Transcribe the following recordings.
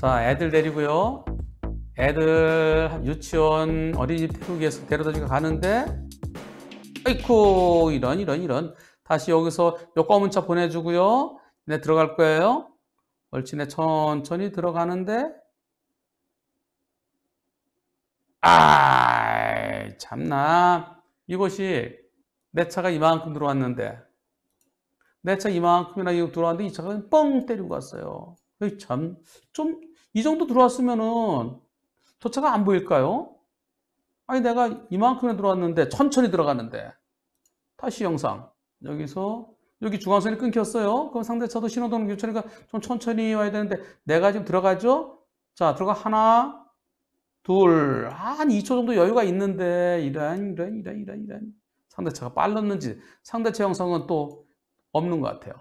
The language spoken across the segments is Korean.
자, 애들 데리고요. 애들 유치원 어린이집 태국에서 데려다 주고 가는데 아이쿠 이런 이런 이런 다시 여기서 요검문차 보내주고요. 내 네, 들어갈 거예요. 얼씬에 천천히 들어가는데 아 참나 이것이 내 차가 이만큼 들어왔는데 내 차 이만큼이나 들어왔는데 이 차가 뻥 때리고 갔어요. 참좀 이 정도 들어왔으면은 도차가 안 보일까요? 아니 내가 이만큼에 들어왔는데 천천히 들어갔는데 다시 영상 여기서 여기 중앙선이 끊겼어요 그럼 상대차도 신호등 교차니까 좀 천천히 와야 되는데 내가 지금 들어가죠 자 들어가 하나 둘한 2초 정도 여유가 있는데 이런 이런 이런 이런 이런 상대차가 빨랐는지 상대차 영상은 또 없는 것 같아요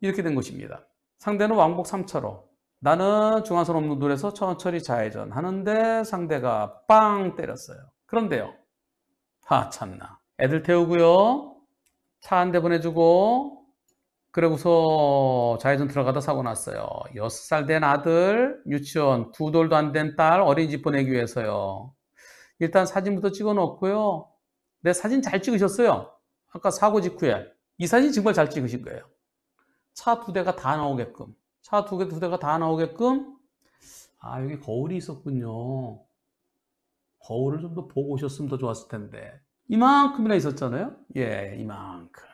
이렇게 된 것입니다 상대는 왕복 3차로 나는 중앙선 없는 돌에서 천천히 좌회전 하는데 상대가 빵 때렸어요. 그런데요. 아 참나. 애들 태우고요. 차 한 대 보내주고 그러고서 좌회전 들어가다 사고 났어요. 6살 된 아들, 유치원, 두 돌도 안 된 딸 어린이집 보내기 위해서요. 일단 사진부터 찍어 놓고요. 내 사진 잘 찍으셨어요. 아까 사고 직후에. 이 사진 정말 잘 찍으신 거예요. 차 두 대가 다 나오게끔. 차두 개, 두 대가 다 나오게끔 아 여기 거울이 있었군요 거울을 좀 더 보고 오셨으면 더 좋았을 텐데 이만큼이나 있었잖아요 예 이만큼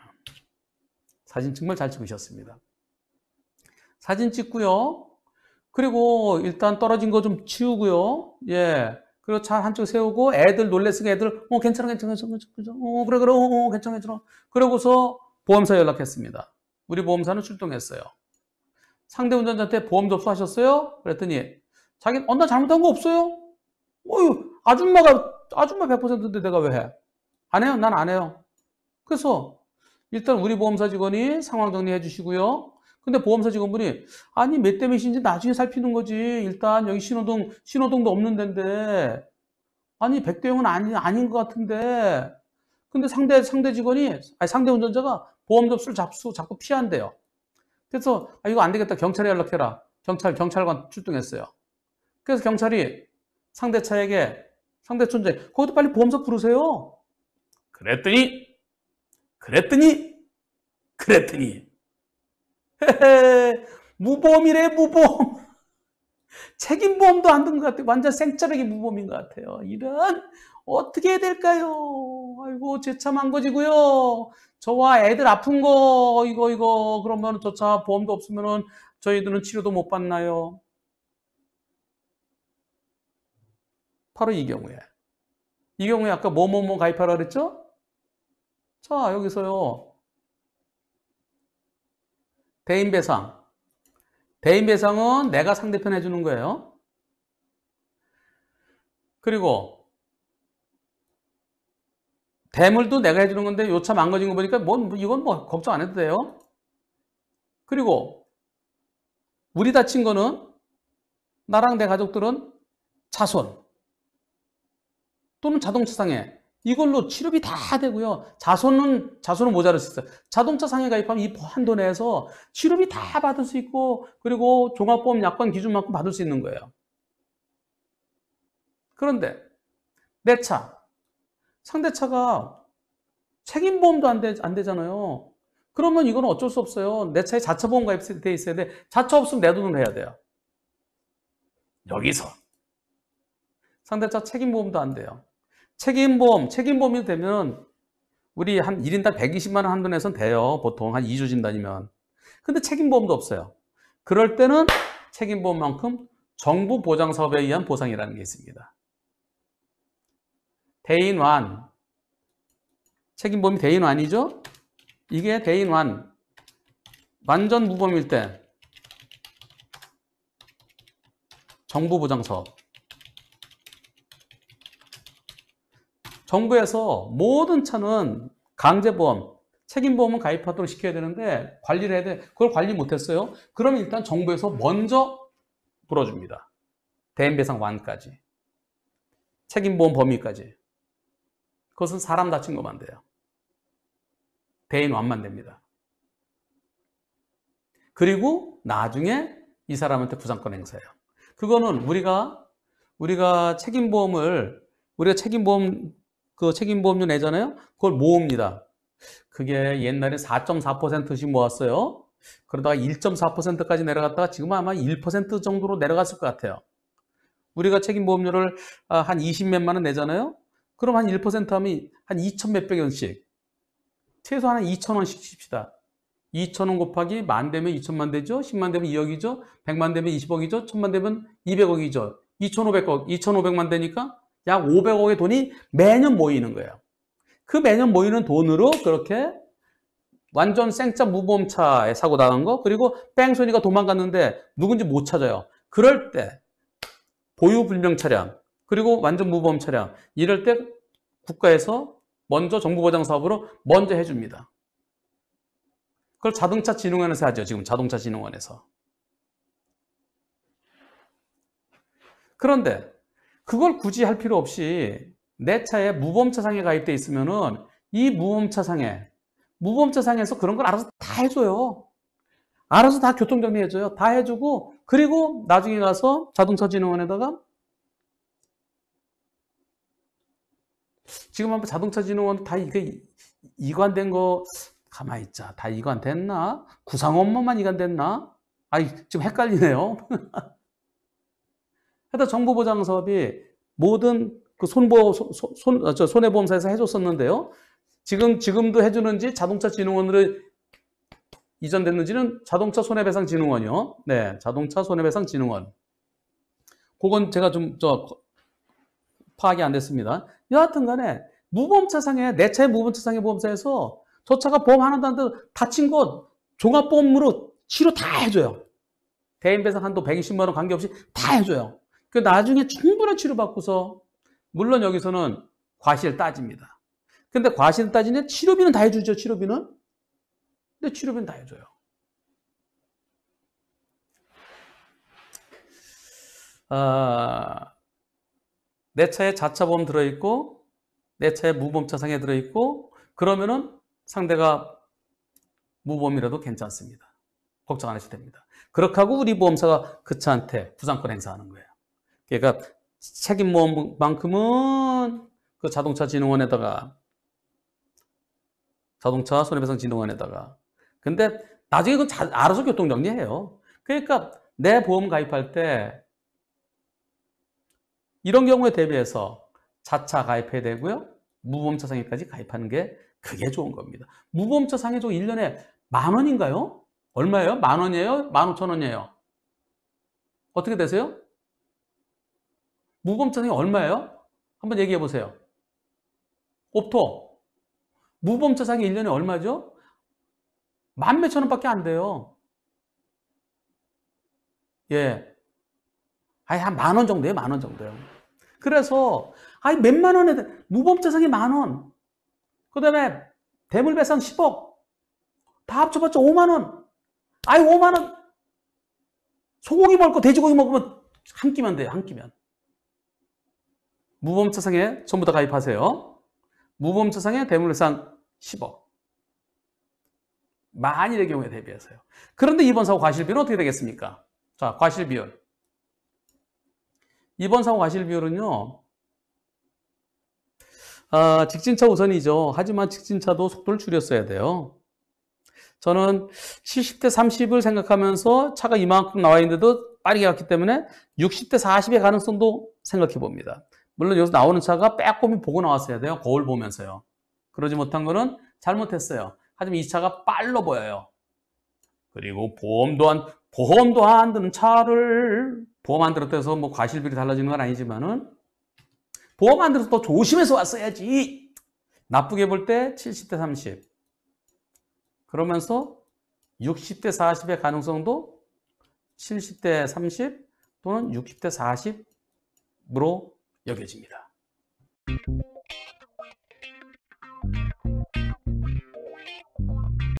사진 정말 잘 찍으셨습니다 사진 찍고요 그리고 일단 떨어진 거 좀 치우고요 예 그리고 차 한쪽 세우고 애들 놀랬으니까 애들 어 괜찮아 괜찮아 괜찮아 괜찮아 어 그래 그래 어, 어 괜찮아 괜찮아 그러고서 보험사 연락했습니다 우리 보험사는 출동했어요 상대 운전자한테 보험 접수하셨어요? 그랬더니 자기는 어, 나 잘못한 거 없어요? 어유 아줌마가 아줌마 100%인데 내가 왜 해? 안 해요. 난 안 해요. 그래서 일단 우리 보험사 직원이 상황 정리해 주시고요. 근데 보험사 직원분이 아니 몇 대 몇인지 나중에 살피는 거지. 일단 여기 신호등 신호등도 없는 데인데 아니 100대 0은 아니, 아닌 것 같은데 근데 상대 상대 직원이 아니 상대 운전자가 보험 접수를 잡수, 자꾸 피한대요. 그래서 아, 이거 안 되겠다. 경찰에 연락해라. 경찰 경찰관 출동했어요. 그래서 경찰이 상대차에게 상대촌장 거기도 빨리 보험사 부르세요. 그랬더니 그랬더니 그랬더니 무보험이래 무보험 책임보험도 안 든 것 같아요. 완전 생짜르기 무보험인 것 같아요. 이런 어떻게 해야 될까요? 아이고 제참한거지고요 저와 애들 아픈 거 이거 이거 그러면 저차 보험도 없으면은 저희들은 치료도 못 받나요? 바로 이 경우에 이 경우에 아까 뭐뭐뭐 뭐, 뭐 가입하라 그랬죠? 자 여기서요 대인 배상 대인 배상은 내가 상대편 해주는 거예요. 그리고 대물도 내가 해주는 건데 요 차 망가진 거 보니까 뭔 이건 뭐 걱정 안 해도 돼요. 그리고 우리 다친 거는 나랑 내 가족들은 자손 또는 자동차 상해 이걸로 치료비 다 되고요. 자손은 자손은 모자랄 수 있어요. 자동차 상해 가입하면 이 한도 내에서 치료비 다 받을 수 있고 그리고 종합보험 약관 기준만큼 받을 수 있는 거예요. 그런데 내 차, 상대차가 책임보험도 안, 되, 안 되잖아요. 그러면 이건 어쩔 수 없어요. 내 차에 자차 보험 가입돼 있어야 돼. 자차 없으면 내 돈으로 해야 돼요. 여기서 상대차 책임보험도 안 돼요. 책임보험, 책임보험이 되면 우리 한 1인당 120만 원 한돈에선 돼요. 보통 한 2주 진단이면. 근데 책임보험도 없어요. 그럴 때는 책임보험만큼 정부 보장 사업에 의한 보상이라는 게 있습니다. 대인완 책임범위 대인완이죠? 이게 대인완 완전 무범일 때 정부보장서 정부에서 모든 차는 강제보험, 책임보험은 가입하도록 시켜야 되는데 관리를 해야 돼. 그걸 관리 못했어요. 그러면 일단 정부에서 먼저 불어줍니다. 대인배상 완까지. 책임보험 범위까지. 그것은 사람 다친 것만 돼요. 대인 완만 됩니다. 그리고 나중에 이 사람한테 부상권 행사해요. 그거는 우리가 우리가 책임보험을 우리가 책임보험 그 책임보험료 내잖아요. 그걸 모읍니다. 그게 옛날에 4.4%씩 모았어요. 그러다가 1.4%까지 내려갔다가 지금 아마 1% 정도로 내려갔을 것 같아요. 우리가 책임보험료를 아, 한 20몇만 원 내잖아요. 그럼 한 1% 하면 한 2천 몇백 원씩 최소한 2천 원씩 칩시다. 2천 원 곱하기 만 되면 2천만 되죠. 10만 되면 2억이죠. 100만 되면 20억이죠. 1천만 되면 200억이죠. 2500억, 2500만 되니까 약 500억의 돈이 매년 모이는 거예요. 그 매년 모이는 돈으로 그렇게 완전 생짜 무보험차에 사고 당한 거 그리고 뺑소니가 도망갔는데 누군지 못 찾아요. 그럴 때 보유불명 차량 그리고 완전 무보험 차량 이럴 때 국가에서 먼저 정부 보장 사업으로 먼저 해줍니다. 그걸 자동차 진흥원에서 하죠. 지금 자동차 진흥원에서. 그런데 그걸 굳이 할 필요 없이 내 차에 무보험차상에 가입돼 있으면은 이 무보험차상에 무보험차상에서 그런 걸 알아서 다 해줘요. 알아서 다 교통정리해줘요. 다 해주고 그리고 나중에 가서 자동차 진흥원에다가 지금 한번 자동차 진흥원 다 이게 이관된 거 가만히 있자. 다 이관됐나? 구상업무만 이관됐나? 아니, 지금 헷갈리네요. 하여튼 정부보장 사업이 모든 그 손보, 손, 아, 저 손해보험사에서 해줬었는데요. 지금, 지금도 해주는지 자동차 진흥원으로 이전됐는지는 자동차 손해배상 진흥원이요. 네, 자동차 손해배상 진흥원. 그건 제가 좀, 저, 파악이 안 됐습니다. 여하튼 간에 무보험차상에 내 차의 무보험차상해 보험사에서 저 차가 보험 하나도 안 돼도 다친 것 종합보험으로 치료 다 해줘요. 대인배상 한도 120만 원 관계없이 다 해줘요. 그 나중에 충분한 치료받고서 물론 여기서는 과실 따집니다. 근데 과실 따지는 치료비는 다 해주죠. 치료비는. 근데 치료비는 다 해줘요. 아, 내 차에 자차보험 들어있고 내 차에 무보험 차상에 들어있고 그러면은 상대가 무보험이라도 괜찮습니다. 걱정 안 하셔도 됩니다. 그렇게 하고 우리 보험사가 그 차한테 부상권 행사하는 거예요. 그러니까 책임보험만큼은 그 자동차 진흥원에다가 자동차 손해배상 진흥원에다가 근데 나중에 그건 자, 알아서 교통정리해요. 그러니까 내 보험 가입할 때 이런 경우에 대비해서 자차 가입해야 되고요. 무보험차 상해까지 가입하는 게 그게 좋은 겁니다. 무보험차 상해 쪽 1년에 만 원인가요? 얼마예요? 만 원이에요? 만 오천 원이에요? 어떻게 되세요? 무보험차 상해 얼마예요? 한번 얘기해 보세요. 옵토. 무보험차 상해 1년에 얼마죠? 만 몇천 원밖에 안 돼요. 예. 아예 한만 원 정도예요, 만 원 정도요. 그래서 아이 몇만 원에 무법자산이 만 원. 그다음에 대물배상 10억. 다 합쳐봤자 5만 원. 아이 5만 원. 소고기 먹고 돼지고기 먹으면 한 끼면 돼요. 한 끼면. 무범차상에 전부 다 가입하세요. 무범차상에 대물상 10억. 만일의 경우에 대비하세요 그런데 이번 사고 과실비는 어떻게 되겠습니까? 자, 과실비율. 이번 사고 과실 비율은요. 아, 직진차 우선이죠. 하지만 직진차도 속도를 줄였어야 돼요. 저는 70대 30을 생각하면서 차가 이만큼 나와 있는데도 빠르게 갔기 때문에 60대 40의 가능성도 생각해 봅니다. 물론 여기서 나오는 차가 빼꼼히 보고 나왔어야 돼요. 거울 보면서요. 그러지 못한 거는 잘못했어요. 하지만 이 차가 빨로 보여요. 그리고 보험 또한 보험도 안 드는 차를 보험 안들었대서뭐 과실비리 달라지는 건 아니지만은 보험 안 들어서 더 조심해서 왔어야지. 나쁘게 볼 때 70대 30. 그러면서 60대 40의 가능성도 70대 30 또는 60대 40으로 여겨집니다.